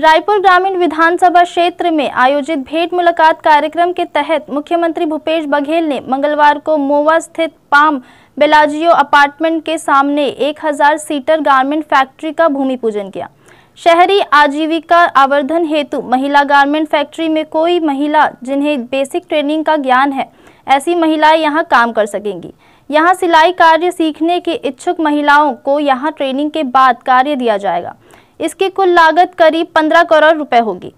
रायपुर ग्रामीण विधानसभा क्षेत्र में आयोजित भेंट मुलाकात कार्यक्रम के तहत मुख्यमंत्री भूपेश बघेल ने मंगलवार को मोवा स्थित पाम बेलाजियो अपार्टमेंट के सामने 1000 सीटर गारमेंट फैक्ट्री का भूमि पूजन किया शहरी आजीविका आवर्धन हेतु महिला गारमेंट फैक्ट्री में कोई महिला जिन्हें बेसिक ट्रेनिंग का ज्ञान है ऐसी महिलाएं यहां काम कर सकेंगी यहां सिलाई कार्य सीखने के इच्छुक महिलाओं को यहां ट्रेनिंग के बाद कार्य दिया जाएगा इसकी कुल लागत करीब पंद्रह करोड़ रुपए होगी